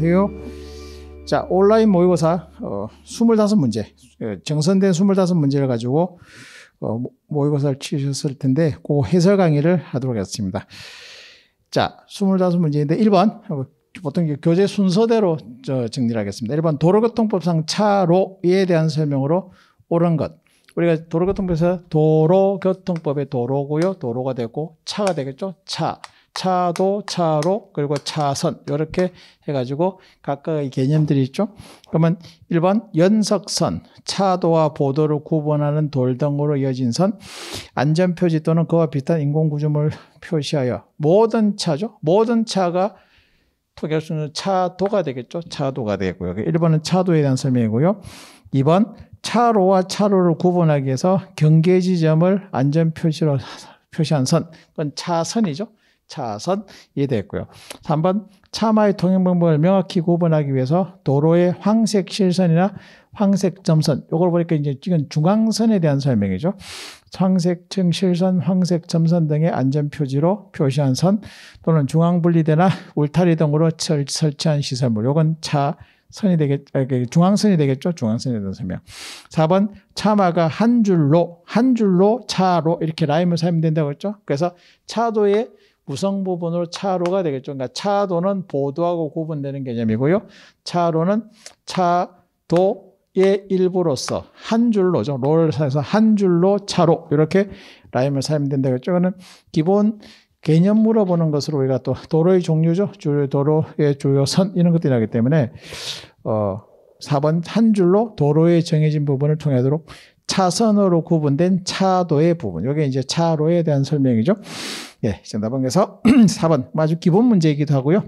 안녕하세요. 자, 온라인 모의고사 어, 25문제, 예, 정선된 25문제를 가지고 어, 모의고사를 치셨을 텐데 그 해설 강의를 하도록 하겠습니다. 자, 25문제인데 1번 보통 교재 순서대로 정리를 하겠습니다. 1번 도로교통법상 차로에 대한 설명으로 옳은 것. 우리가 도로교통법에서 도로교통법의 도로고요. 도로가 되고 차가 되겠죠. 차. 차도 차로 그리고 차선 이렇게 해가지고 각각의 개념들이 있죠. 그러면 1번 연석선 차도와 보도를 구분하는 돌덩어로 이어진 선 안전표지 또는 그와 비슷한 인공구조물 표시하여 모든 차죠. 모든 차가 토결수는 차도가 되겠죠. 차도가 되겠고요. 1번은 그러니까 차도에 대한 설명이고요. 2번 차로와 차로를 구분하기 위해서 경계 지점을 안전 표시로 표시한 선, 그건 차선이죠. 차선이 됐고요. 3번 차마의 통행 방법을 명확히 구분하기 위해서 도로의 황색 실선이나 황색 점선 요걸 보니까 이제 지금 중앙선에 대한 설명이죠. 황색 층 실선, 황색 점선 등의 안전 표지로 표시한 선 또는 중앙 분리대나 울타리 등으로 철, 설치한 시설물. 요건 차 선이 되겠, 아, 중앙선이 되겠죠? 중앙선에 대한 설명. 4번, 차마가 한 줄로, 한 줄로 차로 이렇게 라임을 사면 된다고 했죠? 그래서 차도의 구성 부분으로 차로가 되겠죠. 그러니까 차도는 보도하고 구분되는 개념이고요. 차로는 차도의 일부로서 한 줄로죠. 롤을 사서한 줄로 차로 이렇게 라임을 사용 된다 그랬죠. 그는 기본 개념 물어보는 것으로 우리가 또 도로의 종류죠. 주요 도로의 주요 선 이런 것들이 나기 때문에 어 4번 한 줄로 도로의 정해진 부분을 통하도록 차선으로 구분된 차도의 부분. 이게 이제 차로에 대한 설명이죠. 예, 정답은그래서 4번 아주 기본 문제이기도 하고요.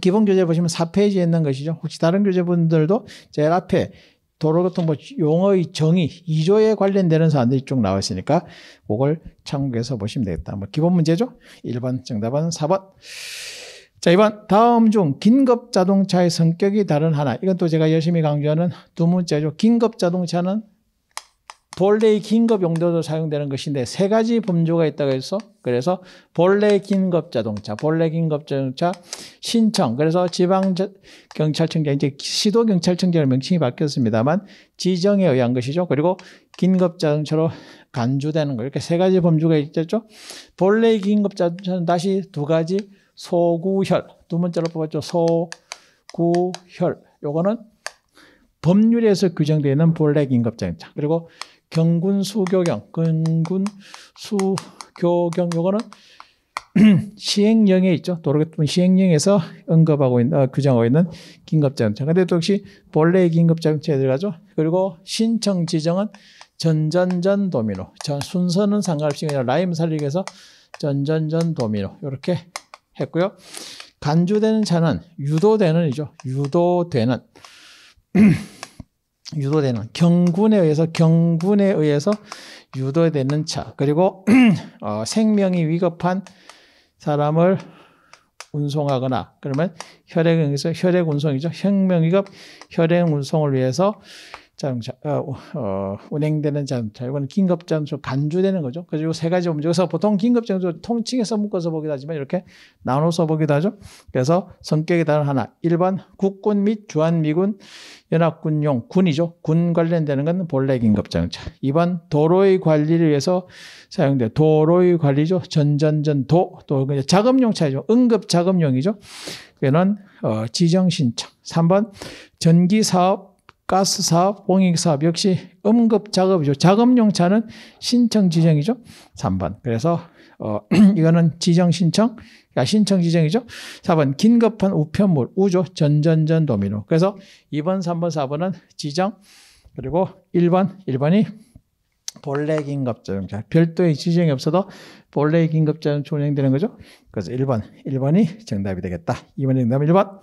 기본 교재 보시면 4페이지에 있는 것이죠. 혹시 다른 교재분들도 제일 앞에 도로교통법 뭐 용어의 정의 2조에 관련되는 사안들이 쭉 나와 있으니까 그걸 참고해서 보시면 되겠다. 뭐 기본 문제죠. 1번 정답은 4번. 자, 2번 다음 중 긴급 자동차의 성격이 다른 하나. 이건 또 제가 열심히 강조하는 두 문제죠. 긴급 자동차는 본래의 긴급 용도로 사용되는 것인데 세 가지 범주가 있다고 해서 그래서 본래 긴급 자동차, 본래 긴급 자동차 신청 그래서 지방 경찰청장 이제 시도 경찰청장의 명칭이 바뀌었습니다만 지정에 의한 것이죠. 그리고 긴급 자동차로 간주되는 거 이렇게 세 가지 범주가 있겠죠. 본래 긴급 자동차는 다시 두 가지 소구혈 두 번째로 뽑았죠. 소구혈 요거는 법률에서 규정되어 있는 본래 긴급 자동차 그리고 경군 수교경, 근군 수교경 요거는 시행령에 있죠. 도로교통 시행령에서 언급하고 있는 어, 규정하고 있는 긴급자동차. 근데 또 역시 본래의 긴급자동차에 들어가죠. 그리고 신청 지정은 전전전 도미노. 전 순서는 상관없이 그냥 라임 살리기 위서 전전전 도미노 이렇게 했고요. 간주되는 차는 유도되는이죠. 유도되는 유도되는 경군에 의해서 경군에 의해서 유도되는 차 그리고 어, 생명이 위급한 사람을 운송하거나 그러면 혈액 운서 혈액 운송이죠 생명 위급 혈액 운송을 위해서 자동차, 어, 어, 어, 운행되는 자동차. 이거 긴급자동차 간주되는 거죠. 그래서 세 가지 범주. 그래서 보통 긴급자동차 통칭해서 묶어서 보기도 하지만 이렇게 나눠서 보기도 하죠. 그래서 성격에 따른 하나. 1번 국군 및 주한미군 연합군용 군이죠. 군 관련되는 건 본래 긴급자동차. 2번 도로의 관리를 위해서 사용돼. 도로의 관리죠. 전전전 도. 또 작업용 그 차죠 응급작업용이죠. 그는 어, 지정신청. 3번 전기사업 가스 사업, 공익 사업 역시 응급 작업이죠. 작업용 차는 신청 지정이죠. 3번. 그래서 어, 이거는 지정 신청, 그러니까 신청 지정이죠. 4번 긴급한 우편물, 우죠. 전전전 도미노. 그래서 2번, 3번, 4번은 지정 그리고 1번, 1번이 본래 긴급 자동차. 별도의 지정이 없어도 본래 긴급 자동차 운행되는 거죠. 그래서 1번, 1번이 정답이 되겠다. 2번 정답 1번.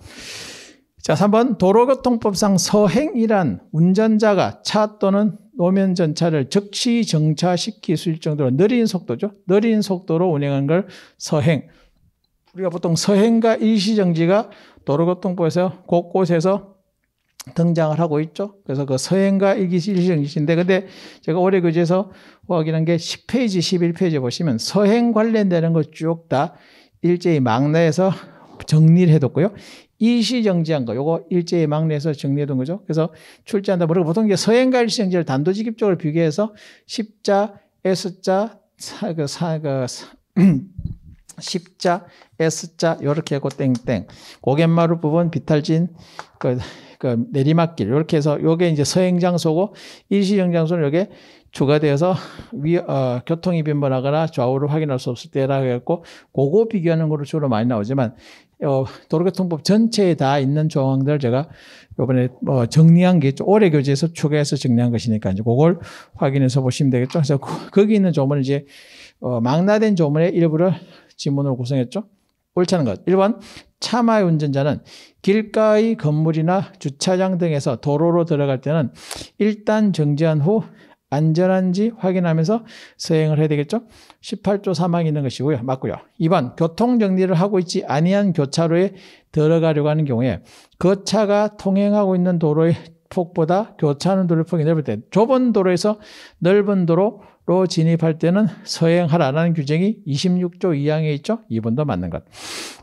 자, 3번 도로교통법상 서행이란 운전자가 차 또는 노면 전차를 즉시 정차시킬 수 있을 정도로 느린 속도죠. 느린 속도로 운행한 걸 서행. 우리가 보통 서행과 일시정지가 도로교통법에서 곳곳에서 등장을 하고 있죠. 그래서 그 서행과 일시정지인데 근데 제가 올해 교재에서 그 확인한 게 10페이지, 11페이지 보시면 서행 관련되는 것 쭉 다 일제히 막내에서 정리를 해뒀고요. 일시정지한 거. 요거 일제의 막내에서 정리해둔 거죠. 그래서 출제한다. 뭐라고 보통 이제 서행과 일시정지를 단도직입적으로 비교해서 십자, S자, 사, 그, 사, 그, 사, 십자, S자, 요렇게 하고 땡땡. 고갯마루 부분, 비탈진, 그, 그 내리막길. 요렇게 해서 요게 이제 서행장소고 일시정장소는 요게 추가되어서 위, 어, 교통이 빈번하거나 좌우를 확인할 수 없을 때라 해갖고 그거 비교하는 거로 주로 많이 나오지만 어, 도로교통법 전체에 다 있는 조항들 제가 이번에 뭐 정리한 게 올해 교재에서 추가해서 정리한 것이니까 이제 그걸 확인해서 보시면 되겠죠. 그래서 거기 있는 조문을 이제 어, 망라된 조문의 일부를 지문으로 구성했죠. 옳다는 것. 1번 차마의 운전자는 길가의 건물이나 주차장 등에서 도로로 들어갈 때는 일단 정지한 후 안전한지 확인하면서 서행을 해야 되겠죠? 18조 사망이 있는 것이고요. 맞고요. 2번 교통정리를 하고 있지 아니한 교차로에 들어가려고 하는 경우에 그 차가 통행하고 있는 도로의 폭보다 교차하는 도로의 폭이 넓을 때 좁은 도로에서 넓은 도로 로 진입할 때는 서행하라라는 규정이 26조 2항에 있죠. 2번도 맞는 것.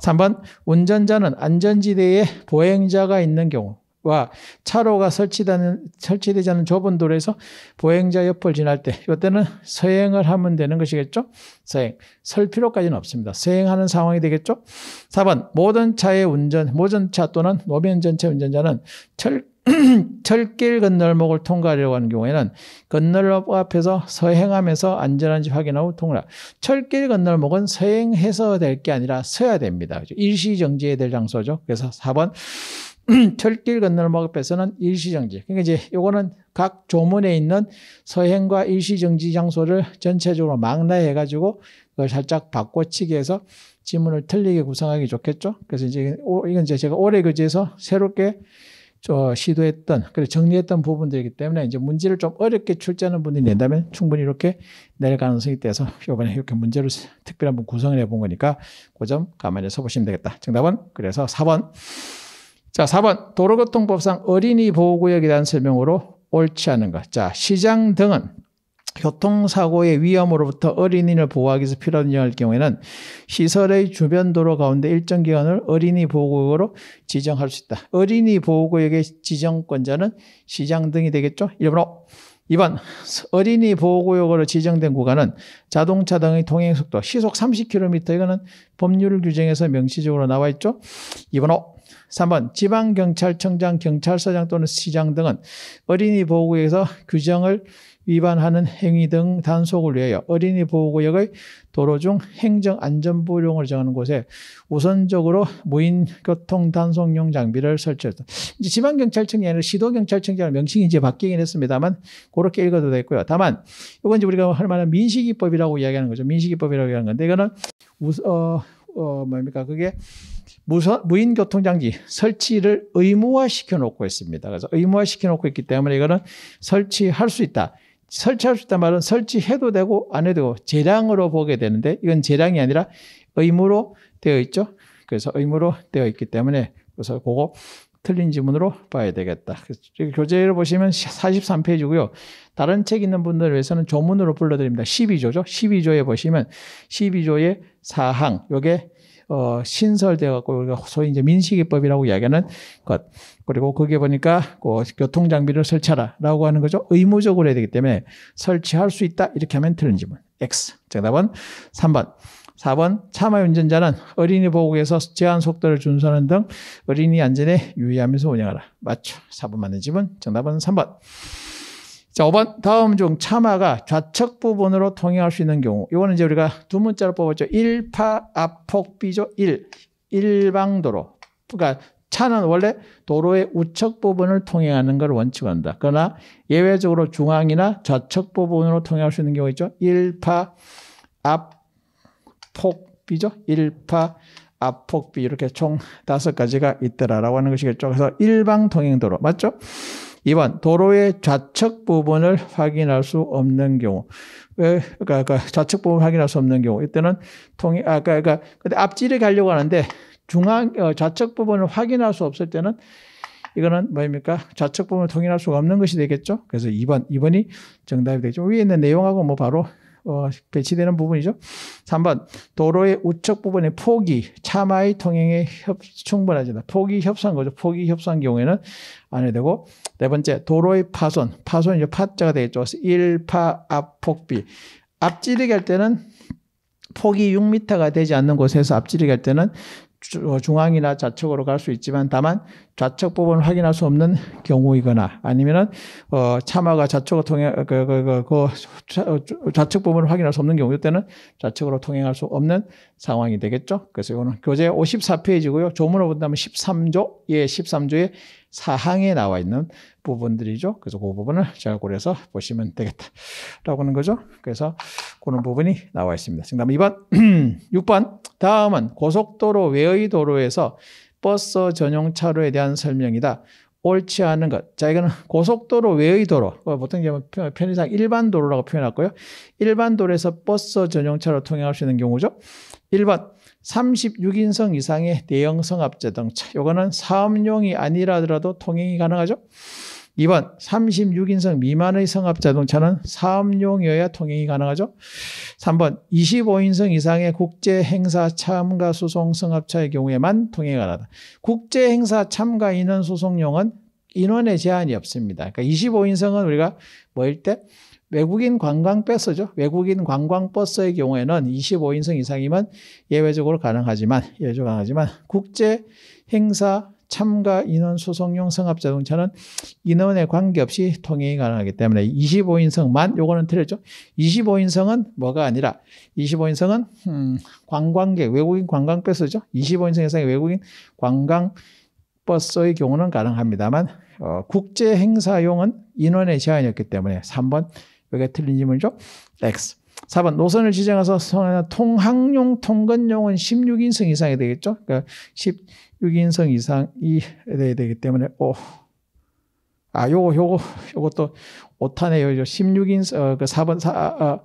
3번 운전자는 안전지대에 보행자가 있는 경우 와 차로가 설치되는, 설치되지 않은 좁은 도로에서 보행자 옆을 지날 때, 이때는 서행을 하면 되는 것이겠죠? 서행. 설 필요까지는 없습니다. 서행하는 상황이 되겠죠? 4번, 모든 차의 운전, 모든 차 또는 노면 전체 운전자는 철, 철길 건널목을 통과하려고 하는 경우에는 건널목 앞에서 서행하면서 안전한지 확인하고 통과. 철길 건널목은 서행해서 될 게 아니라 서야 됩니다. 일시정지해야 될 장소죠. 그래서 4번 음, 철길 건널목 앞에서는 일시정지. 그러니까 이제 요거는 각 조문에 있는 서행과 일시정지 장소를 전체적으로 망라해가지고 그걸 살짝 바꿔치기 해서 지문을 틀리게 구성하기 좋겠죠. 그래서 이제 이건 이제 제가 올해 교재에서 새롭게 저 시도했던 그래서 정리했던 부분들이기 때문에 이제 문제를 좀 어렵게 출제하는 분이 낸다면 충분히 이렇게 낼 가능성이 있서 이번에 이렇게 문제를 특별히 한번 구성을 해 본 거니까 그점 감안해서 보시면 되겠다. 정답은 그래서 4번. 자, 4번 도로교통법상 어린이 보호구역에 대한 설명으로 옳지 않은 것. 자, 시장 등은 교통사고의 위험으로부터 어린이를 보호하기 위해서 필요한 이할 경우에는 시설의 주변 도로 가운데 일정 기간을 어린이 보호구역으로 지정할 수 있다. 어린이 보호구역의 지정권자는 시장 등이 되겠죠? 1번으 2번 어린이 보호구역으로 지정된 구간은 자동차 등의 통행속도 시속 30km 이거는 법률 규정에서 명시적으로 나와 있죠? 2번으 3번 지방경찰청장, 경찰서장 또는 시장 등은 어린이 보호구역에서 규정을 위반하는 행위 등 단속을 위하여 어린이 보호구역의 도로 중행정안전보용을 정하는 곳에 우선적으로 무인교통단속용 장비를 설치했다. 이제 지방경찰청이 아니라 시도경찰청장라 명칭이 이제 바뀌긴 했습니다만 그렇게 읽어도 되고요. 겠 다만 이건 이제 우리가 할 만한 민식이법이라고 이야기하는 거죠. 민식이법이라고 이야기하는 건데 이거는 우, 어, 어, 뭡니까 그게 무인 교통장치 설치를 의무화 시켜놓고 있습니다. 그래서 의무화 시켜놓고 있기 때문에 이거는 설치할 수 있다. 설치할 수 있다 말은 설치해도 되고 안 해도 되고 재량으로 보게 되는데 이건 재량이 아니라 의무로 되어 있죠. 그래서 의무로 되어 있기 때문에 그래서 그거 틀린 지문으로 봐야 되겠다. 그래서 교재를 보시면 43페이지고요. 다른 책 있는 분들 위해서는 조문으로 불러드립니다. 12조죠. 12조에 보시면 12조의 사항, 요게 어, 신설돼 갖고 우리가 소위 이제 민식이법이라고 이야기하는 것 그리고 거기에 보니까 그 교통 장비를 설치하라라고 하는 거죠. 의무적으로 해야 되기 때문에 설치할 수 있다 이렇게 하면 틀린 질문. X 정답은 3번. 4번 차마 운전자는 어린이 보호구에서 제한 속도를 준수하는 등 어린이 안전에 유의하면서 운행하라. 맞죠. 4번 맞는 질문. 정답은 3번. 자, 5번 다음 중 차마가 좌측 부분으로 통행할 수 있는 경우. 이거는 이제 우리가 두 문자로 뽑았죠. 1파 앞폭비죠. 1. 일방도로. 그러니까 차는 원래 도로의 우측 부분을 통행하는 걸 원칙한다. 으로 그러나 예외적으로 중앙이나 좌측 부분으로 통행할 수 있는 경우 있죠. 1파 앞폭비죠. 1파 앞폭비 이렇게 총 다섯 가지가 있더라라고 하는 것이겠죠. 그래서 일방 통행도로 맞죠? 2번 도로의 좌측 부분을 확인할 수 없는 경우. 그러니까, 그러니까, 좌측 부분 확인할 수 없는 경우. 이때는 통이 아까 그러니까, 그러니까 근데 앞뒤를 가려고 하는데 중앙 어, 좌측 부분을 확인할 수 없을 때는 이거는 뭐입니까? 좌측 부분을 통일할 수가 없는 것이 되겠죠. 그래서 2번 2번이 정답이 되죠. 위에 있는 내용하고 뭐 바로 어, 배치되는 부분이죠. 3번 도로의 우측 부분의 폭이 차마의 통행에 협, 충분하지다. 폭이 협소한 거죠. 폭이 협소한 경우에는 안 해야 되고 네 번째 도로의 파손 파손이 파자가 되겠죠. 일파 앞폭비 앞지르기 할 때는 폭이 6m가 되지 않는 곳에서 앞지르기 할 때는 어, 중앙이나 좌측으로 갈 수 있지만 다만 좌측 부분을 확인할 수 없는 경우이거나 아니면은 어 차마가 좌측을 통해 그, 그, 그, 그 좌측 부분을 확인할 수 없는 경우 이때는 좌측으로 통행할 수 없는 상황이 되겠죠. 그래서 이거는 교재 54페이지고요. 조문을 본다면 13조 예 13조의 사항에 나와 있는 부분들이죠. 그래서 그 부분을 제가 고려해서 보시면 되겠다라고 하는 거죠. 그래서 그런 부분이 나와 있습니다. 그다음 2번 6번 다음은 고속도로 외의 도로에서 버스 전용 차로에 대한 설명이다. 옳지 않은 것. 자, 이거는 고속도로 외의 도로. 어, 보통 뭐 편의상 일반 도로라고 표현하고요 일반 도로에서 버스 전용차로 통행할 수 있는 경우죠. 1번. 36인승 이상의 대형 성합제 등차. 요거는 사업용이 아니라더라도 통행이 가능하죠. 2번 36인승 미만의 성합 자동차는 사업용여야 통행이 가능하죠. 3번 25인승 이상의 국제 행사 참가 소송 성합차의 경우에만 통행이 가능하다. 국제 행사 참가 인원 소송용은 인원의 제한이 없습니다. 그러니까 25인승은 우리가 뭐일 때 외국인 관광버스죠. 외국인 관광버스의 경우에는 25인승 이상이면 예외적으로 가능하지만 예외적으로 가능하지만 국제 행사 참가 인원 소송용 성합자동차는 인원에 관계없이 통행이 가능하기 때문에 25인승만 요거는 틀렸죠. 25인승은 뭐가 아니라 25인승은 음, 관광객 외국인 관광버스죠. 25인승 이상의 외국인 관광버스의 경우는 가능합니다만 어, 국제 행사용은 인원의 제한이었기 때문에 3번 여기가 틀린 질문이죠. X. 4번 노선을 지정해서 통항용 통근용은 16인승 이상이 되겠죠. 그러니까 16인승 이상이 돼야 되기 때문에 오. 아, 요거 요거 요것도 5탄에요. 16인승 어, 그 4번 4 어. 아,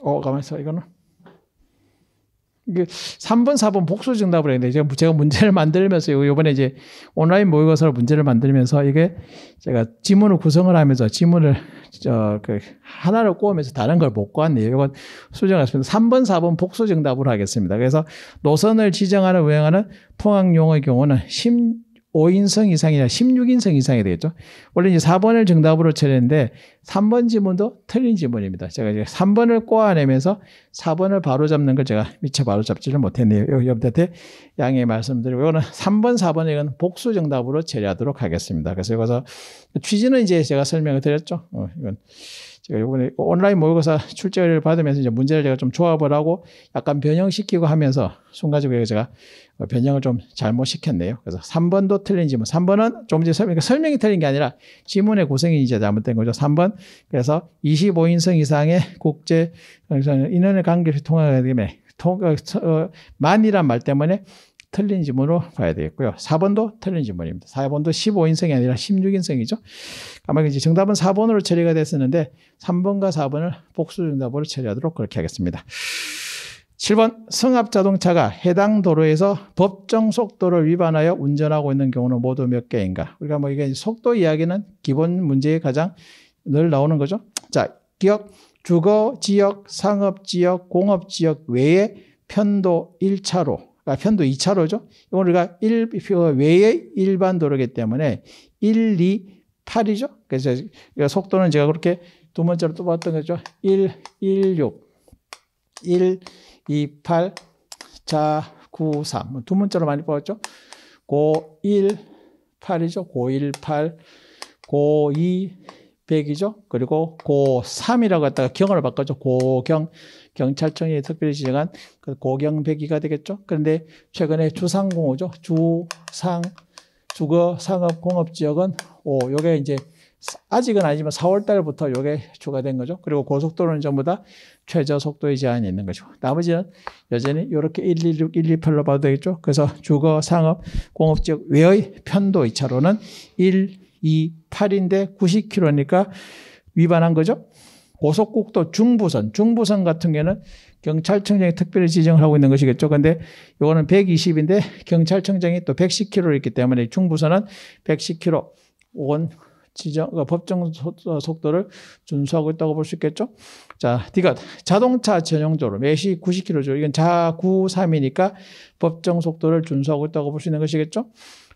어 아. 가만 있어. 이거는 3번, 그 4번 복수 정답을 했는데 제가, 제가 문제를 만들면서 요번에 이제 온라인 모의고사를 문제를 만들면서 이게 제가 지문을 구성을 하면서 지문을 저 그 하나를 꼬으면서 다른 걸 못 꼬았네요. 이건 수정하겠습니다. 3번, 4번 복수 정답으로 하겠습니다. 그래서 노선을 지정하는 외행하는 통학 용어의 경우는 심 5인성 이상이냐 16인성 이상이 되겠죠. 원래 이제 4번을 정답으로 처리했는데 3번 지문도 틀린 지문입니다. 제가 이제 3번을 꼬아내면서 4번을 바로잡는 걸 제가 미처 바로잡지를 못했네요. 여러분한테 양해 말씀드리고 이거는 3번, 4번 이건 복수 정답으로 처리하도록 하겠습니다. 그래서 여기서 취지는 이제 제가 설명을 드렸죠. 어, 이건 제가 이번에 온라인 모의고사 출제를 받으면서 이제 문제를 제가 좀 조합을 하고 약간 변형시키고 하면서 순간적으로 제가 변형을 좀 잘못 시켰네요. 그래서 3번도 틀린 질문. 3번은 조금 전에 설명, 설명이 틀린 게 아니라 지문의 구성이 이제 잘못된 거죠. 3번. 그래서 25인승 이상의 국제 인원의 관계를 통하기 때문 통, 어, 어, 만이란 말 때문에 틀린 지문으로 봐야 되겠고요. 4번도 틀린 지문입니다. 4번도 15인승이 아니라 16인승이죠. 아마 이제 정답은 4번으로 처리가 됐었는데 3번과 4번을 복수 정답으로 처리하도록 그렇게 하겠습니다. 7번 승합자동차가 해당 도로에서 법정 속도를 위반하여 운전하고 있는 경우는 모두 몇 개인가? 우리가 그러니까 뭐 이게 속도 이야기는 기본 문제에 가장 늘 나오는 거죠. 자, 기업, 주거, 지역, 상업 지역, 공업 지역 외에 편도 1차로, 아, 편도 2차로죠. 이건 우리가 1, 어, 외에 일반 도로기 때문에 1, 2, 8이죠. 그래서 속도는 제가 그렇게 두 번째로 또 봤던 거죠. 1, 1, 6, 1, 28, 4, 9, 3. 두 문자로 많이 뽑았죠? 9, 1, 8이죠? 9, 1, 8, 9, 2, 100이죠? 그리고 고 3이라고 했다가 경으로 바꿔죠. 고경, 경찰청이 특별히 지정한 그 고경 100이가 되겠죠? 그런데 최근에 주상공호죠. 주상, 주거, 상업, 공업 지역은 오, 요게 이제 아직은 아니지만 4월 달부터 요게 추가된 거죠. 그리고 고속도로는 전부 다 최저 속도의 제한이 있는 거죠. 나머지는 여전히 이렇게 116, 128로 봐도 되겠죠. 그래서 주거, 상업, 공업 지역 외의 편도 2차로는 128인데 90km니까 위반한 거죠. 고속국도 중부선, 중부선 같은 경우는 경찰청장이 특별히 지정을 하고 있는 것이겠죠. 근데 요거는 120인데 경찰청장이 또 110km를 있기 때문에 중부선은 110km 혹은 지정, 어, 법정 어, 속도를 준수하고 있다고 볼 수 있겠죠. 자, 디귿. 자동차 전용도로 매시 90km/h. 이건 자구삼이니까 법정 속도를 준수하고 있다고 볼 수 있는 것이겠죠.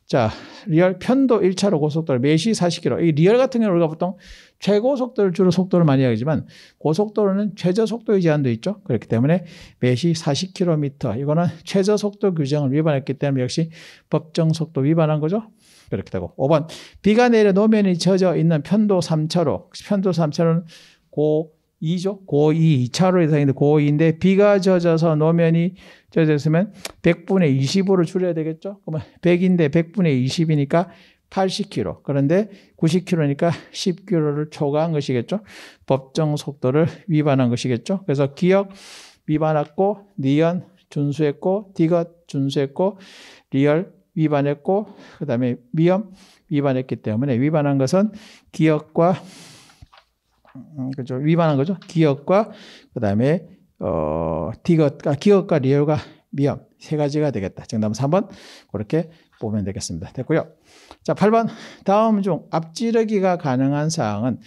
자, 리얼 편도 1차로 고속도로 매시 40km. 이 리얼 같은 경우 우리가 보통 최고 속도를 주로 속도를 많이 이야기하지만 고속도로는 최저 속도의 제한도 있죠. 그렇기 때문에 매시 40km 이거는 최저 속도 규정을 위반했기 때문에 역시 법정 속도 위반한 거죠. 이렇게 되고 5번 비가 내려 노면이 젖어 있는 편도 3차로 편도 3차로는 고 2죠. 고2 2차로 이상인데 고2인데 비가 젖어서 노면이 젖었으면 100분의 20으로 줄여야 되겠죠. 그러면 100인데 100분의 20이니까 80km. 그런데 90km니까 10km를 초과한 것이겠죠. 법정 속도를 위반한 것이겠죠. 그래서 기억 위반했고, 니언 준수했고, 디귿 준수했고, 리얼 위반했고 그다음에 위험 위반했기 때문에 위반한 것은 기억과 음, 그죠 위반한 거죠 기억과 그다음에 어 디귿과 아, 기억과 리얼과 위험 세 가지가 되겠다 정답은 3번 그렇게 보면 되겠습니다 됐고요 자 8번 다음 중 앞지르기가 가능한 사항은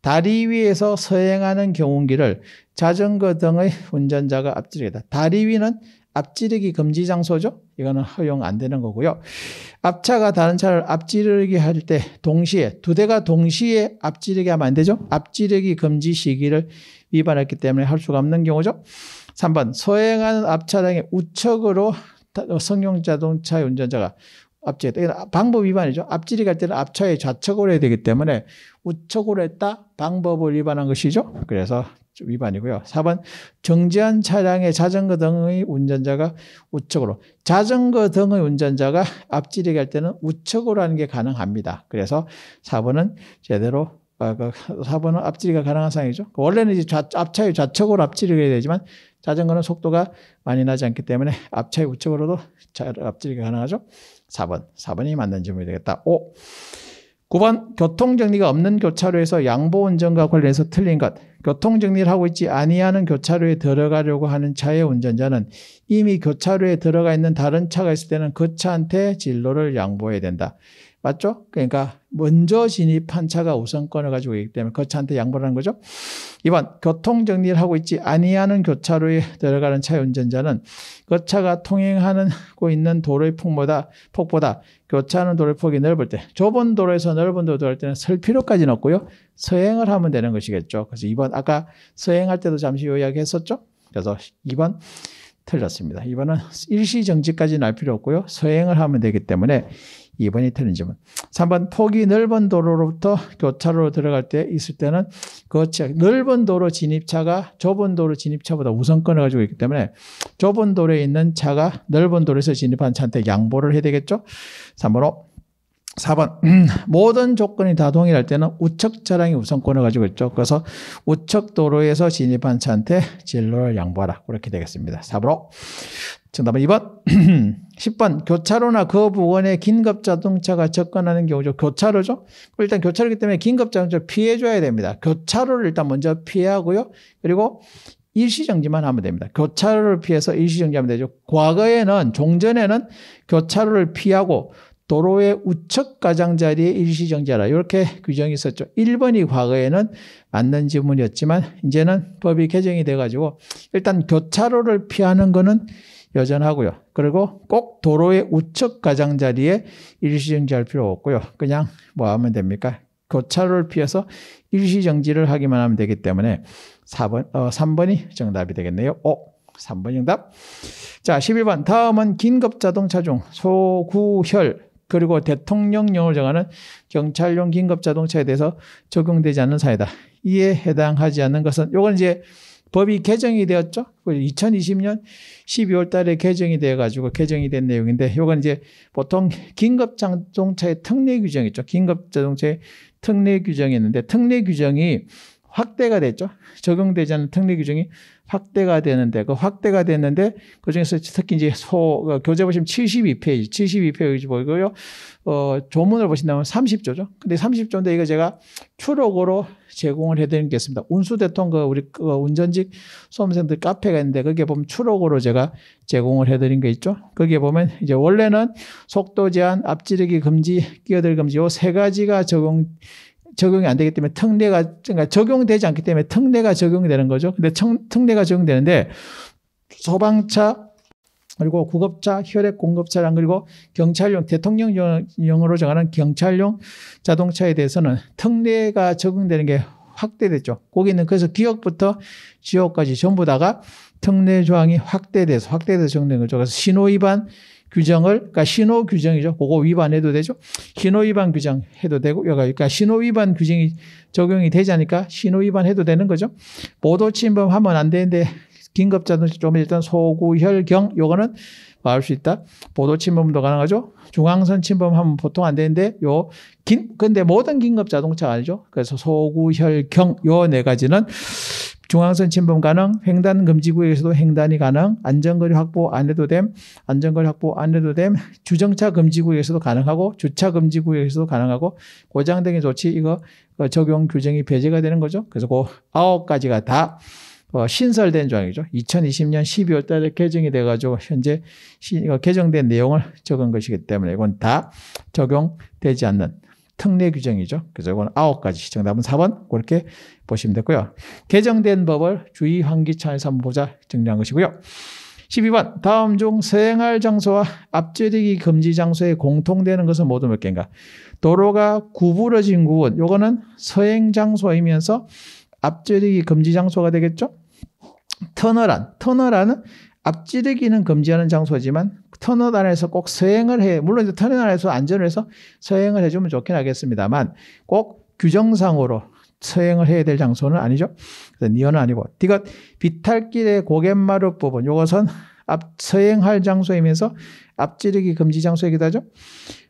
다리 위에서 서행하는 경운기를 자전거 등의 운전자가 앞지르기다 다리 위는 앞지르기 금지 장소죠. 이거는 허용 안 되는 거고요. 앞차가 다른 차를 앞지르기 할 때 동시에 두 대가 동시에 앞지르게 하면 안 되죠. 앞지르기 금지 시기를 위반했기 때문에 할 수가 없는 경우죠. 3번 서행하는 앞차량의 우측으로 성형 자동차 운전자가 앞지겠다. 방법 위반이죠. 앞지리갈 때는 앞차에 좌측으로 해야 되기 때문에 우측으로 했다 방법을 위반한 것이죠. 그래서 위반이고요. 4번 정지한 차량의 자전거 등의 운전자가 우측으로 자전거 등의 운전자가 앞지리갈 때는 우측으로 하는 게 가능합니다. 그래서 4번은 제대로 4번은 아, 그 앞지리가 가능한 상황이죠. 원래는 이제 좌, 앞차의 좌측으로 앞지리 해야 되지만 자전거는 속도가 많이 나지 않기 때문에 앞차 의 우측으로도 잘 앞질이 가능하죠. 4번. 4번이 맞는 질문이 되겠다. 5. 9번 교통정리가 없는 교차로에서 양보운전과 관련해서 틀린 것. 교통정리를 하고 있지 아니하는 교차로에 들어가려고 하는 차의 운전자는 이미 교차로에 들어가 있는 다른 차가 있을 때는 그 차한테 진로를 양보해야 된다. 맞죠? 그러니까 먼저 진입한 차가 우선권을 가지고 있기 때문에 그 차한테 양보를 하는 거죠. 2번 교통 정리를 하고 있지 아니하는 교차로에 들어가는 차의 운전자는 그 차가 통행하고 있는 도로의 폭보다 폭보다 교차하는 도로의 폭이 넓을 때 좁은 도로에서 넓은 도로 들어갈 때는 설 필요까지는 없고요. 서행을 하면 되는 것이겠죠. 그래서 2번 아까 서행할 때도 잠시 요약했었죠. 그래서 2번 틀렸습니다. 2번은 일시 정지까지는 할 필요 없고요. 서행을 하면 되기 때문에 2번이 틀린 점은 3번 폭이 넓은 도로로부터 교차로로 들어갈 때 있을 때는 그 넓은 도로 진입차가 좁은 도로 진입차보다 우선권을 가지고 있기 때문에 좁은 도로에 있는 차가 넓은 도로에서 진입한 차한테 양보를 해야 되겠죠. 3번호 4번 음, 모든 조건이 다 동일할 때는 우측 차량이 우선권을 가지고 있죠. 그래서 우측 도로에서 진입한 차한테 진로를 양보하라. 그렇게 되겠습니다. 4번으로 정답은 2번 10번 교차로나 그 부근에 긴급 자동차가 접근하는 경우죠. 교차로죠. 일단 교차로기 때문에 긴급 자동차 피해줘야 됩니다. 교차로를 일단 먼저 피하고요. 그리고 일시정지만 하면 됩니다. 교차로를 피해서 일시정지하면 되죠. 과거에는 종전에는 교차로를 피하고 도로의 우측 가장자리에 일시정지하라. 이렇게 규정이 있었죠. 1번이 과거에는 맞는 지문이었지만 이제는 법이 개정이 돼가지고 일단 교차로를 피하는 거는 여전하고요. 그리고 꼭 도로의 우측 가장자리에 일시정지할 필요 없고요. 그냥 뭐 하면 됩니까? 교차로를 피해서 일시정지를 하기만 하면 되기 때문에 4번, 어, 3번이 정답이 되겠네요. 오, 3번 정답. 자, 11번. 다음은 긴급자동차 중 소구혈 그리고 대통령령을 정하는 경찰용 긴급자동차에 대해서 적용되지 않는 사이다. 이에 해당하지 않는 것은 요건 이제 법이 개정이 되었죠. 2020년 그 12월 달에 개정이 되 가지고 개정이 된 내용인데 요건 이제 보통 긴급 자동차의 특례 규정 있죠. 긴급 자동차의 특례 규정이 있는데 특례 규정이 확대가 됐죠. 적용되지 않는 특례 규정이 확대가 되는데 그 확대가 됐는데 그중에서 특히 이제 소 그 교재 보시면 72페이지 72페이지 보이고요. 어 조문을 보신다면 30조죠. 근데 30조인데 이거 제가 추록으로 제공을 해드리는 게 있습니다. 운수 대통 그 우리 그 운전직 수험생들 카페가 있는데 거기에 보면 추록으로 제가 제공을 해드린 게 있죠. 거기에 보면 이제 원래는 속도 제한, 앞지르기 금지, 끼어들 금지 요 세 가지가 적용 적용이 안 되기 때문에 특례가 그러니까 적용되지 않기 때문에 특례가 적용되는 거죠. 근데 청, 특례가 적용되는데 소방차 그리고 구급차, 혈액 공급차량 그리고 경찰용 대통령용으로 정하는 경찰용 자동차에 대해서는 특례가 적용되는 게 확대됐죠. 거기는 그래서 기업부터 지역까지 전부 다가 특례 조항이 확대돼서 확대돼서 적용된 거죠. 그래서 신호 위반, 규정을 그러니까 신호 규정이죠. 그거 위반해도 되죠. 신호 위반 규정 해도 되고 여기가 그러니까 신호 위반 규정이 적용이 되지않을까 신호 위반 해도 되는 거죠. 보도 침범하면 안 되는데 긴급 자동차 좀 일단 소구혈경 요거는 막을 수 있다. 보도 침범도 가능하죠. 중앙선 침범하면 보통 안 되는데 요긴 근데 모든 긴급 자동차 아니죠. 그래서 소구혈경 요 네 가지는 중앙선 침범 가능, 횡단 금지구에서도 횡단이 가능, 안전거리 확보 안 해도 됨, 안전거리 확보 안 해도 됨, 주정차 금지구에서도 가능하고, 주차 금지구에서도 가능하고, 고장 등의 조치, 이거 어, 적용 규정이 배제가 되는 거죠. 그래서 그 아홉 가지가 다 어, 신설된 조항이죠. 2020년 12월 달에 개정이 돼가지고 현재 어, 개정된 내용을 적은 것이기 때문에 이건 다 적용되지 않는 특례 규정이죠. 그래서 이건 아홉 가지. 정답은 4번. 그렇게 보시면 됐고요. 개정된 법을 주의 환기차에서 한번 보자. 정리한 것이고요. 12번. 다음 중 생활 장소와 앞재되기 금지 장소에 공통되는 것은 모두 몇 개인가? 도로가 구부러진 구분. 요거는 서행 장소이면서 앞재되기 금지 장소가 되겠죠? 터널안. 터널안은 앞지르기는 금지하는 장소지만 터널 안에서 꼭 서행을 해. 물론 이제 터널 안에서 안전을 해서 서행을 해주면 좋긴 하겠습니다만 꼭 규정상으로 서행을 해야 될 장소는 아니죠. 그래서 니어는 아니고. 디귿 비탈길의 고갯마루 부분. 이것은앞 서행할 장소이면서 앞지르기 금지 장소이기도 하죠.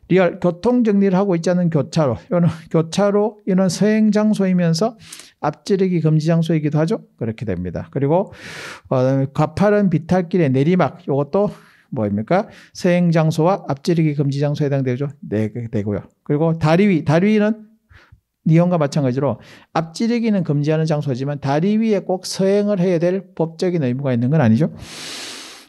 리얼 교통 정리를 하고 있지 않은 교차로. 이는 거 교차로 이는 서행 장소이면서 앞지르기 금지 장소이기도 하죠. 그렇게 됩니다. 그리고 어, 가파른 비탈길의 내리막. 이것도 뭐입니까? 서행 장소와 앞지르기 금지 장소에 해당되죠. 네, 되고요. 그리고 다리 위, 다리 위는 니온과 마찬가지로 앞지르기는 금지하는 장소지만 다리 위에 꼭 서행을 해야 될 법적인 의무가 있는 건 아니죠.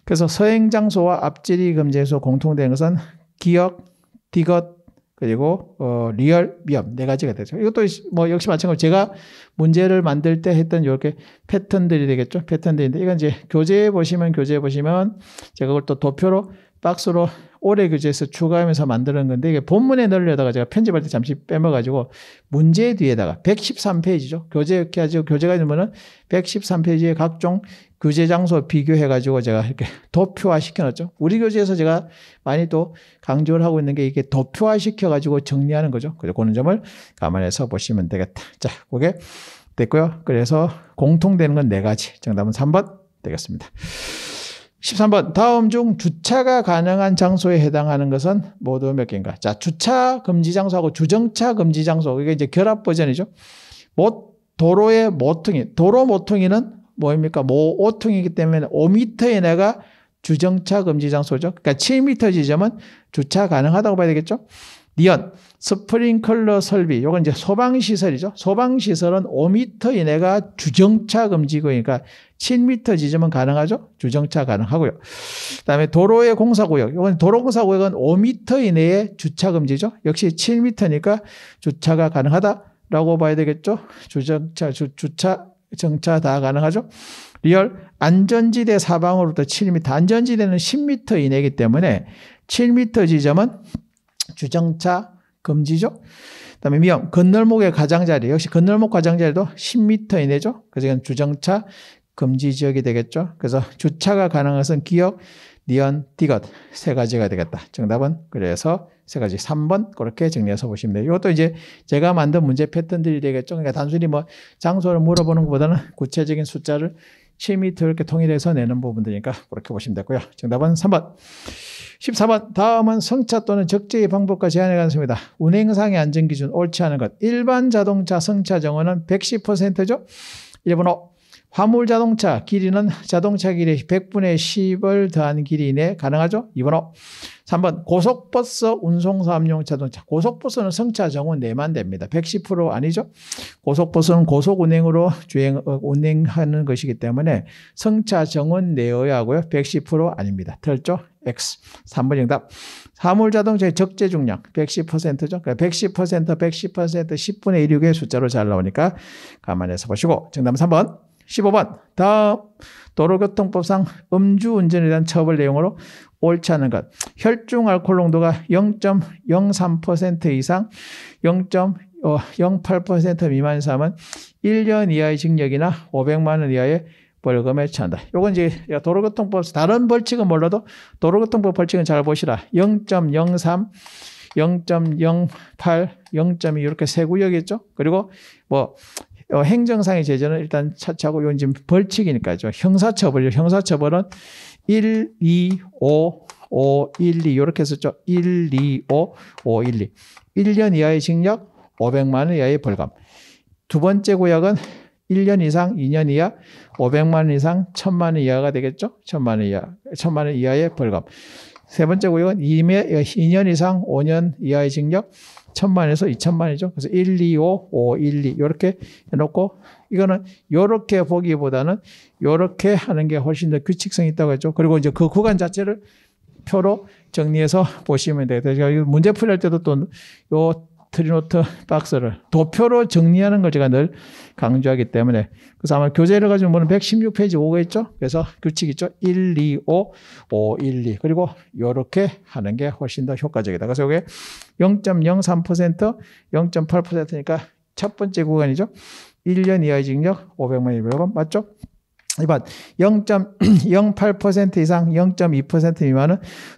그래서 서행 장소와 앞지르기 금지에서 공통된 것은 기역, 디귿, 그리고 어, 리얼 위험 네 가지가 되죠. 이것도 뭐 역시 마찬가지로 제가 문제를 만들 때 했던 이렇게 패턴들이 되겠죠. 패턴들인데 이건 이제 교재에 보시면 교재에 보시면 제가 그걸 또 도표로 박스로 올해 교재에서 추가하면서 만드는 건데 이게 본문에 넣으려다가 제가 편집할 때 잠시 빼먹어가지고 문제 뒤에다가 113페이지죠. 교재 이렇게 하죠. 교재가 있는 거는 113페이지에 각종 교재 그 장소 비교해 가지고 제가 이렇게 도표화 시켜놨죠. 우리 교재에서 제가 많이 또 강조를 하고 있는 게 이게 도표화 시켜 가지고 정리하는 거죠. 그래서 그런 점을 감안해서 보시면 되겠다. 자, 그게 됐고요. 그래서 공통되는 건 네 가지. 정답은 3번 되겠습니다. 13번 다음 중 주차가 가능한 장소에 해당하는 것은 모두 몇 개인가? 자, 주차 금지 장소하고 주정차 금지 장소 이게 이제 결합 버전이죠. 못 도로의 모퉁이, 도로 모퉁이는 뭐입니까? 모 오통이기 때문에 5m에 내가 주정차 금지 장소죠. 그러니까 7m 지점은 주차 가능하다고 봐야 되겠죠. 니언 스프링클러 설비 이건 이제 소방 시설이죠. 소방 시설은 5m 이내가 주정차 금지구니까 그러니까 7m 지점은 가능하죠. 주정차 가능하고요. 그다음에 도로의 공사 구역 이건 도로 공사 구역은 5m 이내에 주차 금지죠. 역시 7m니까 주차가 가능하다라고 봐야 되겠죠. 주정차 주, 주차 정차 다 가능하죠. 리얼 안전지대 사방으로부터 7m, 안전지대는 10m 이내이기 때문에 7m 지점은 주정차 금지죠. 그다음에 미엄 건널목의 가장자리 역시 건널목 가장자리도 10m 이내죠. 그래서 이건 주정차 금지 지역이 되겠죠. 그래서 주차가 가능한 것은 기역 니언, 디귿 세 가지가 되겠다. 정답은 그래서 세 가지 3번 그렇게 정리해서 보시면 돼요. 이것도 이제 제가 만든 문제 패턴들이 되겠죠. 그러니까 단순히 뭐 장소를 물어보는 것보다는 구체적인 숫자를 7m 이렇게 통일해서 내는 부분들이니까 그렇게 보시면 되고요. 정답은 3번. 14번 다음은 성차 또는 적재의 방법과 제한에 관해서입니다. 운행상의 안전기준 옳지 않은 것. 일반 자동차 성차 정원은 110%죠. 1번 5. 화물 자동차 길이는 자동차 길이 100분의 10을 더한 길이 이내 가능하죠? 2번호. 3번 고속버스 운송사업용 자동차. 고속버스는 승차 정원 내만 됩니다. 110% 아니죠? 고속버스는 고속운행으로 주행 어, 운행하는 것이기 때문에 승차 정원 내어야 하고요. 110% 아닙니다. 틀죠? X. 3번 정답. 화물자동차의 적재 중량 110%죠. 110%, 110%, 10분의 16의 숫자로 잘 나오니까 감안해서 보시고 정답 은 3번. 15번. 다음. 도로교통법상 음주운전에 대한 처벌 내용으로 옳지 않은 것. 혈중 알코올 농도가 0.03% 이상 0.08%미만 사람은 1년 이하의 징역이나 500만 원 이하의 벌금에 처한다. 요건 이제 도로교통법 다른 벌칙은 몰라도 도로교통법 벌칙은 잘 보시라. 0.03 0.08, 0.2 이렇게 세 구역이죠. 그리고 뭐 어, 행정상의 제재는 일단 차차고 이건 지금 벌칙이니까죠. 형사처벌이요. 형사처벌은 1, 2, 5, 5, 1, 2 이렇게 했었죠. 1, 2, 5, 5, 1, 2. 1년 이하의 징역, 500만 원 이하의 벌금. 두 번째 구역은 1년 이상, 2년 이하, 500만 원 이상, 1000만 원 이하가 되겠죠? 1000만 원 이하, 1000만 원 이하의 벌금. 세 번째 구역은 2년 이상 5년 이하의 징역, 천만에서 2천만이죠. 그래서 1, 2, 5, 5, 1, 2 이렇게 해놓고 이거는 이렇게 보기보다는 이렇게 하는 게 훨씬 더 규칙성이 있다고 했죠. 그리고 이제 그 구간 자체를 표로 정리해서 보시면 돼요. 제가 문제 풀할 때도 또요 트리노트 박스를 도표로 정리하는 걸 제가 늘 강조하기 때문에 그래서 아마 교재를 가지고 보는 116페이지 오있죠 그래서 규칙 있죠? 1, 2, 5, 5, 1, 2 그리고 이렇게 하는 게 훨씬 더 효과적이다. 그래서 이게 0.03%, 0.8%니까 첫 번째 구간이죠. 1년 이하의 징역 500만 1번 맞죠? 이번 0.08% 이상 0.2% 미만은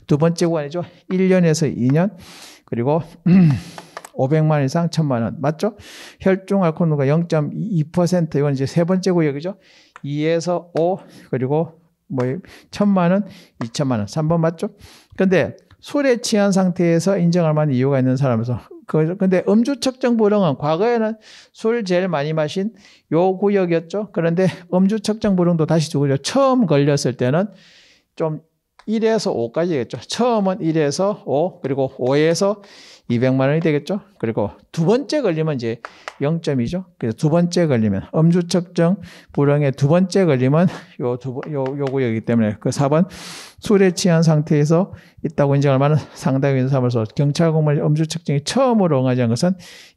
두 번째 구간이죠. 1년에서 2년 그리고 500만 이상 1000만 원. 맞죠? 혈중 알코올가 0.2% 이건 이제 세 번째 구역이죠. 2에서 5 그리고 뭐 1000만 원, 2000만 원. 3번 맞죠? 근데 술에 취한 상태에서 인정할 만한 이유가 있는 사람에서 그 근데 음주 측정 불응은 과거에는 술 제일 많이 마신 요 구역이었죠. 그런데 음주 측정 불응도 다시 죽으요 처음 걸렸을 때는 좀 1에서 5까지겠죠. 처음은 1에서 5, 그리고 5에서 200만 원이 되겠죠. 그리고 두 번째 걸리면 이제 0점이죠. 그래서 두 번째 걸리면 음주 측정 불응의 두 번째 걸리면 요두요 요 구역이기 때문에 그 4번 술에 취한 상태에서 있다고 인정할 만한 상당히 있는 사무서 경찰 공무원 음주 측정이 처음으로 응하지 않은 것은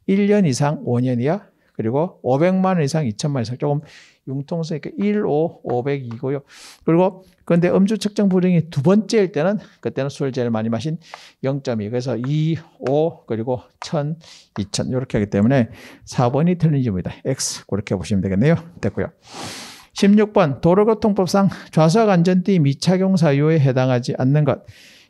1년 이상 5년 이하 그리고 500만 원 이상 2천만 원 이상 조금 융통성이니까 1, 5, 502고요. 그리고 그런데 음주 측정 불응이 두 번째일 때는 그때는 술 제일 많이 마신 0.2. 그래서 2, 5 그리고 1000, 2000 이렇게 하기 때문에 4번이 틀린 점입니다. X 그렇게 보시면 되겠네요. 됐고요. 16번 도로교통법상 좌석 안전띠 미착용 사유에 해당하지 않는 것.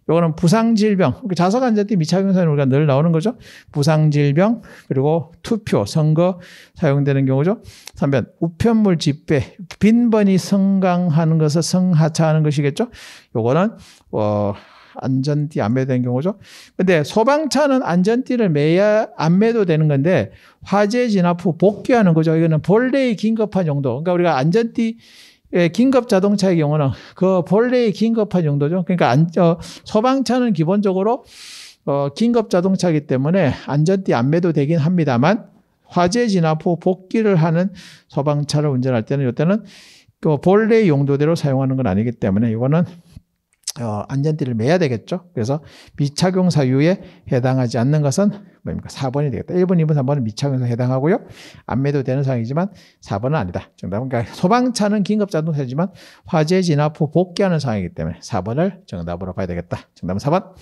요거는 부상질병. 자서간제때 미착용사는 우리가 늘 나오는 거죠. 부상질병, 그리고 투표, 선거 사용되는 경우죠. 3번, 우편물 집배, 빈번히 성강하는 것을 성하차하는 것이겠죠. 요거는, 어, 안전띠 안 매도 되 경우죠. 근데 소방차는 안전띠를 매야 안 매도 되는 건데 화재 진압 후 복귀하는 거죠. 이거는 본래의 긴급한 용도. 그러니까 우리가 안전띠 예, 긴급 자동차의 경우는 그 본래의 긴급한 용도죠. 그러니까 안, 어, 소방차는 기본적으로 어, 긴급 자동차이기 때문에 안전띠 안 매도 되긴 합니다만 화재 진압 후 복귀를 하는 소방차를 운전할 때는 이때는 그 본래 용도대로 사용하는 건 아니기 때문에 이거는 어, 안전띠를 매야 되겠죠. 그래서 미착용 사유에 해당하지 않는 것은 뭡니까? 4번이 되겠다. 1번, 2번, 3번은 미착용에 해당하고요. 안 매도 되는 상황이지만 4번은 아니다. 정답은 그러니까 소방차는 긴급자동차지만 화재 진압 후 복귀하는 상황이기 때문에 4번을 정답으로 봐야 되겠다. 정답은 4번.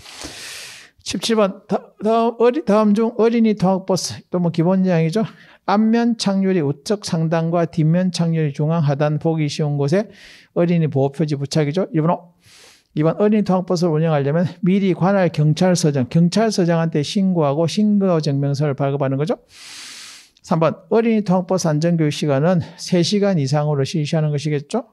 17번 다, 다음, 어리, 다음 중 어린이 통학버스 또 뭐기본양이죠 앞면 착률이 우측 상단과 뒷면 착률이 중앙 하단 보기 쉬운 곳에 어린이 보호표지 부착이죠. 1번 5. 이번 어린이 통학버스를 운영하려면 미리 관할 경찰서장, 경찰서장한테 신고하고 신고 증명서를 발급하는 거죠. 3번 어린이 통학버스 안전교육 시간은 3시간 이상으로 실시하는 것이겠죠.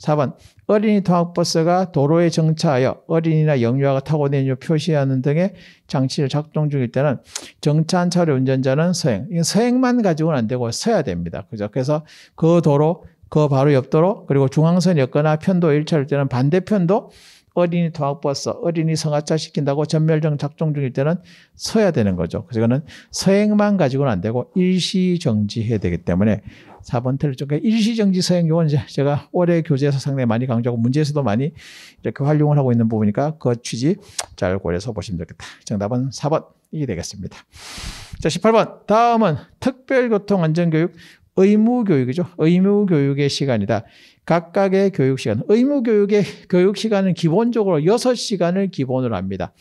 4번 어린이 통학버스가 도로에 정차하여 어린이나 영유아가 타고 내리는 표시하는 등의 장치를 작동 중일 때는 정차한 차례 운전자는 서행. 이 서행만 가지고는 안 되고 서야 됩니다. 그죠? 그래서 그 도로, 그 바로 옆 도로, 그리고 중앙선이었거나 편도 1차일 때는 반대편도 어린이 통학버스, 어린이 성하차 시킨다고 전멸정 작동 중일 때는 서야 되는 거죠. 그래서 이거는 서행만 가지고는 안 되고 일시정지해야 되기 때문에 4번 틀을 좀, 일시정지 서행 요건 제가 올해 교재에서 상당히 많이 강조하고 문제에서도 많이 이렇게 활용을 하고 있는 부분이니까 그 취지 잘 고려해서 보시면 되겠다. 정답은 4번. 이 되겠습니다. 자, 18번. 다음은 특별교통안전교육 의무교육이죠. 의무교육의 시간이다. 각각의 교육 시간, 의무 교육의 교육 시간은 기본적으로 6시간을 기본으로 합니다.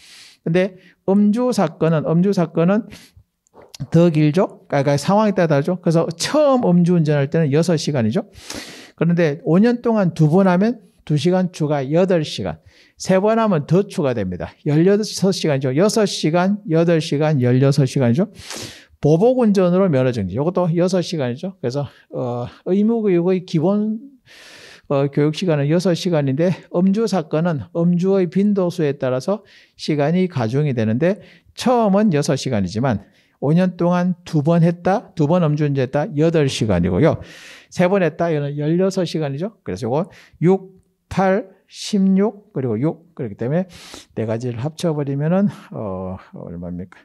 근데 음주 사건은 음주 사건은 더 길죠? 그러니까 상황에 따라 다르죠. 그래서 처음 음주 운전할 때는 6시간이죠. 그런데 5년 동안 두 번 하면 2시간 추가 8시간. 세 번 하면 더 추가됩니다. 16시간이죠. 6시간, 8시간, 16시간이죠. 보복 운전으로 면허정지. 이것도 6시간이죠. 그래서 어, 의무 교육의 기본 어, 교육 시간은 6시간인데 음주 사건은 음주의 빈도수에 따라서 시간이 가중이 되는데 처음은 6시간이지만 5년 동안 두 번 했다, 두 번 음주운전했다, 8시간이고요. 세 번 했다, 이거는 16시간이죠. 그래서 이거 6, 8, 16, 그리고 6. 그렇기 때문에 네 가지를 합쳐버리면은, 어, 얼마입니까?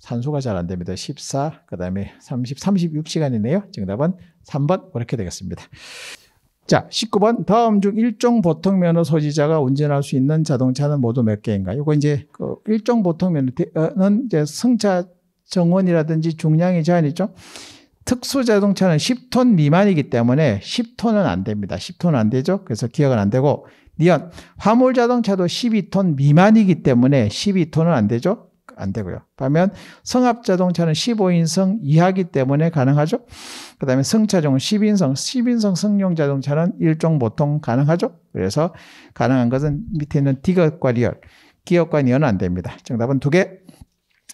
산소가 잘 안 됩니다. 14, 그 다음에 30, 36시간이네요. 정답은 3번. 그렇게 되겠습니다. 자, 19번 다음 중 일종 보통 면허 소지자가 운전할 수 있는 자동차는 모두 몇 개인가? 요거 이제 그 일종 보통 면허는 어, 이제 승차 정원이라든지 중량이 제한이죠. 특수 자동차는 10톤 미만이기 때문에 10톤은 안 됩니다. 10톤은 안 되죠. 그래서 기억은 안 되고 니언 화물 자동차도 12톤 미만이기 때문에 12톤은 안 되죠. 안 되고요. 반면 성합 자동차는 15인승 이하기 때문에 가능하죠. 그 다음에 승차종은 10인승, 10인승 승용 자동차는 일종 보통 가능하죠. 그래서 가능한 것은 밑에 있는 디귿과 리얼, 기억과 니얼은 안 됩니다. 정답은 두 개.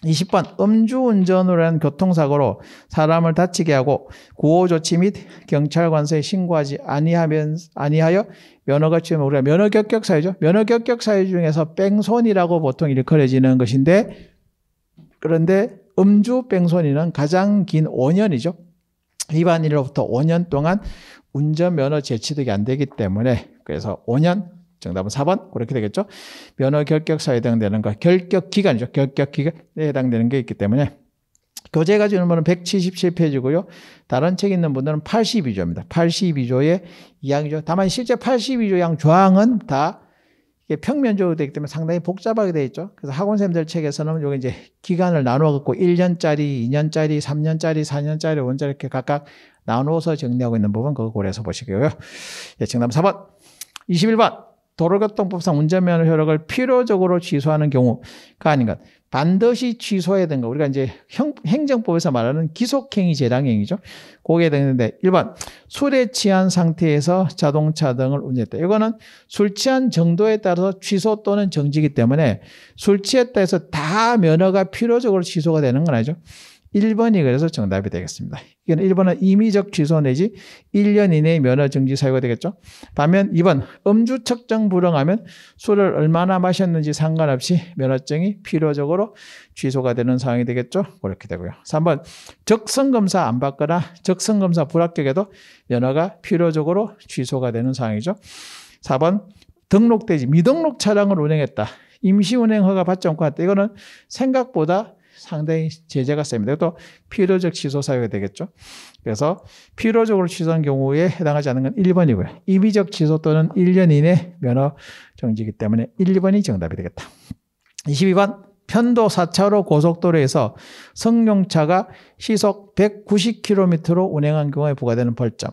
20번 음주운전으로 한 교통사고로 사람을 다치게 하고 구호조치 및 경찰관서에 신고하지 아니하면 아니하여 면허가 취하면 우리가 면허격격사유죠. 면허격격사유 중에서 뺑소니라고 보통 일컬어지는 것인데 그런데 음주 뺑소니는 가장 긴 5년이죠. 위반일로부터 5년 동안 운전면허 재취득이 안 되기 때문에 그래서 5년 정답은 4번 그렇게 되겠죠. 면허 결격사에 해당되는 거 결격 기간이죠. 결격 기간에 해당되는 게 있기 때문에 교재가 주는 번은 177페이지고요. 다른 책 있는 분들은 82조입니다. 82조의 이항이죠. 다만 실제 82조 양 조항은 다 이게 평면적으로 되기 때문에 상당히 복잡하게 되어 있죠. 그래서 학원쌤들 책에서는 요게 이제 기간을 나누어 갖고 1년짜리, 2년짜리, 3년짜리, 4년짜리, 5년짜리 이렇게 각각 나누어서 정리하고 있는 부분 그거 고려해서 보시고요. 예, 정답 4번. 21번. 도로교통법상 운전면허 효력을 필요적으로 취소하는 경우가 아닌 것. 반드시 취소해야 된는 거. 우리가 이제 형, 행정법에서 말하는 기속행위 재량행위죠. 거기 되는데 1번 술에 취한 상태에서 자동차 등을 운전했다. 이거는 술 취한 정도에 따라서 취소 또는 정지기 때문에 술 취했다 해서 다 면허가 필요적으로 취소가 되는 건 아니죠. 1번이 그래서 정답이 되겠습니다. 이건 1번은 임의적 취소 내지 1년 이내에 면허 정지 사유가 되겠죠. 반면 2번 음주 측정 불응하면 술을 얼마나 마셨는지 상관없이 면허증이 필요적으로 취소가 되는 상황이 되겠죠. 그렇게 되고요. 3번 적성검사 안 받거나 적성검사 불합격에도 면허가 필요적으로 취소가 되는 상황이죠. 4번 등록되지 미등록 차량을 운행했다. 임시 운행 허가 받지 않고 왔다. 이거는 생각보다 상당히 제재가 셉니다. 또 필요적 취소 사유가 되겠죠. 그래서 필요적으로 취소한 경우에 해당하지 않는 건 1번이고요. 이비적 취소 또는 1년 이내 면허 정지이기 때문에 1번이 정답이 되겠다. 22번 편도 4차로 고속도로에서 승용차가 시속 190km로 운행한 경우에 부과되는 벌점.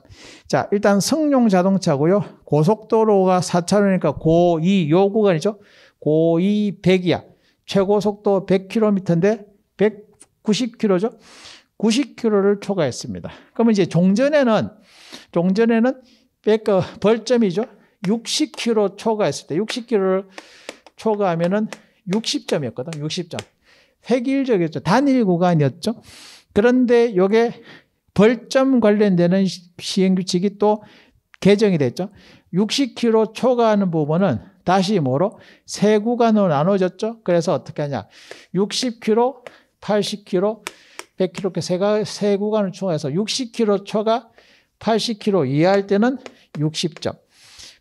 자, 일단 승용 자동차고요. 고속도로가 4차로니까 고2 요 구간이죠. 고2 100이야. 최고 속도 100km인데 190km죠. 90km를 초과했습니다. 그러면 이제 종전에는 종전에는 어, 벌점이죠. 60km 초과했을 때 60km를 초과하면은 60점이었거든. 60점. 획일적이었죠. 단일 구간이었죠. 그런데 이게 벌점 관련되는 시행규칙이 또 개정이 됐죠. 60km 초과하는 부분은 다시 뭐로? 세 구간으로 나눠졌죠. 그래서 어떻게 하냐. 60km, 80km, 100km 이렇게 세, 세 구간을 총해서 60km 초가 80km 이하일 때는 60점,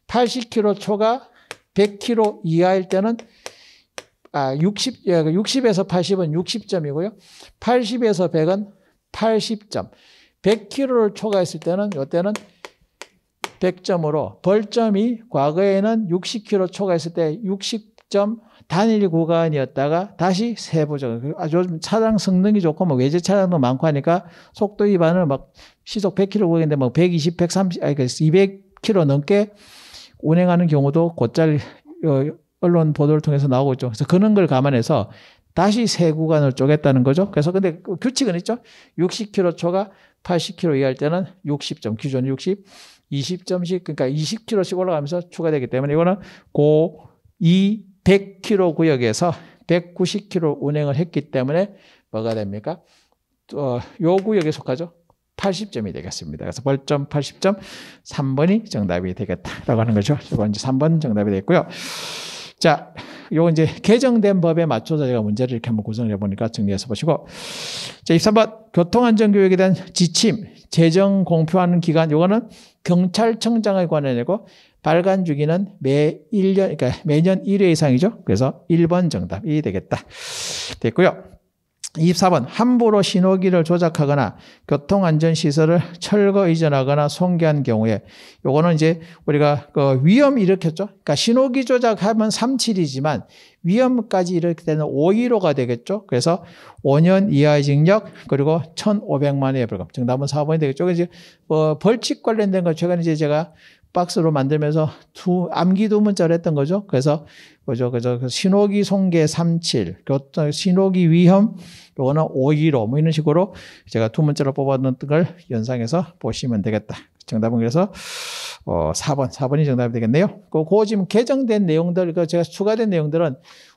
80km 초가 100km 이하일 때는 아, 60, 60에서 예, 그 80은 60점이고요. 80에서 100은 80점. 100km를 초과했을 때는 이때는 100점으로 벌점이 과거에는 60km 초과했을 때 60점 단일 구간이었다가 다시 세부적으로 아주 요즘 차량 성능이 좋고 뭐 외제 차량도 많고 하니까 속도 위반을 막 시속 100km 구간인데 막 120, 130, 아니 200km 그 넘게 운행하는 경우도 곧잘 어, 언론 보도를 통해서 나오고 있죠. 그래서 그런 걸 감안해서 다시 세 구간을 쪼갰다는 거죠. 그래서 근데 그 규칙은 있죠. 60km 초가 80km 이하일 때는 60점, 기존 60, 20점씩, 그러니까 20km씩 올라가면서 추가되기 때문에 이거는 고, 2, 100km 구역에서 190km 운행을 했기 때문에 뭐가 됩니까? 어, 요 구역에 속하죠. 80점이 되겠습니다. 그래서 벌점 80점 3번이 정답이 되겠다라고 하는 거죠. 이번 이제 3번 정답이 됐고요. 자, 요 이제 개정된 법에 맞춰서 제가 문제를 이렇게 한번 구성 해보니까 정리해서 보시고, 자, 23번 교통안전교육에 대한 지침, 재정 공표하는 기간, 요거는 경찰청장에 관한 이고 빨간 주기는 매 1년, 그러니까 매년 1회 이상이죠. 그래서 1번 정답이 되겠다. 됐고요. 24번 함부로 신호기를 조작하거나 교통안전시설을 철거 이전하거나 송괴한 경우에 요거는 이제 우리가 그 위험 일으켰죠. 그러니까 신호기 조작하면 37이지만 위험까지 이렇게 되는 515가 되겠죠. 그래서 5년 이하의 징역 그리고 1,500만 원의 벌금. 정답은 4번이 되겠죠. 그래서 어, 벌칙 관련된 거 최근에 이제 제가 박스로 만들면서 두 암기도 문자를 했던 거죠. 그래서 그죠 그죠 그 신호기 송계 37, 교통 신호기 위험 요거는 515뭐 이런 식으로 제가 두 문자로 뽑아놓은 걸 연상해서 보시면 되겠다. 정답은 그래서 어 4번 4번이 정답이 되겠네요. 그, 그 지금 개정된 내용들 그 제가 추가된 내용들은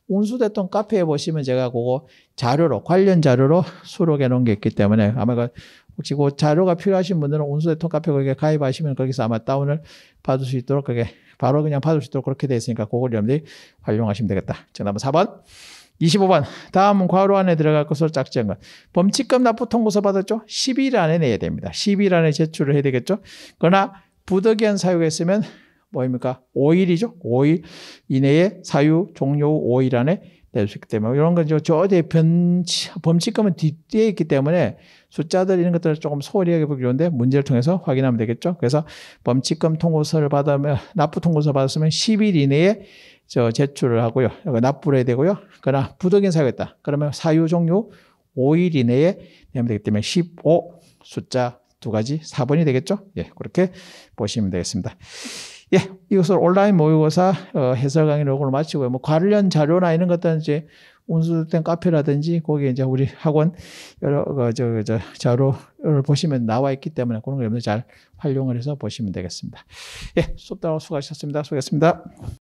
운수대통 카페에 보시면 제가 그거 자료로 관련 자료로 수록해 놓은 게 있기 때문에 아마 그 혹시 그 자료가 필요하신 분들은 온수대 통카페 거기에 가입하시면 거기서 아마 다운을 받을 수 있도록 그게 바로 그냥 받을 수 있도록 그렇게 되어 있으니까 그걸 여러분들이 활용하시면 되겠다. 정답은 4번. 25번. 다음은 괄호 안에 들어갈 것을 짝지한 것. 범칙금 납부 통고서 받았죠? 10일 안에 내야 됩니다. 10일 안에 제출을 해야 되겠죠? 그러나 부득이한 사유가있으면 뭐입니까? 5일이죠? 5일 이내에 사유 종료 후 5일 안에 될수 있기 때문에 이런 건 저어제 범칙금은 뒤에 있기 때문에 숫자들 이런 것들을 조금 소홀히 해기 좋은데 문제를 통해서 확인하면 되겠죠. 그래서 범칙금 통고서를 받으면 납부 통고서 받았으면 10일 이내에 저 제출을 하고요. 납부를 해야 되고요. 그러나 부득인 사유가 있다. 그러면 사유 종료 5일 이내에 내면 되기 때문에 15 숫자 두 가지 4번이 되겠죠. 예, 그렇게 보시면 되겠습니다. 예, 이것을 온라인 모의고사 어, 해설 강의를 요걸로 마치고요. 뭐 관련 자료나 이런 것들은 이제 운수된 카페라든지 거기에 이제 우리 학원 여러 그저 그 저, 자료를 보시면 나와 있기 때문에 그런 거 여러분들 잘 활용을 해서 보시면 되겠습니다. 예, 수업 따운 수고하셨습니다. 수고했습니다.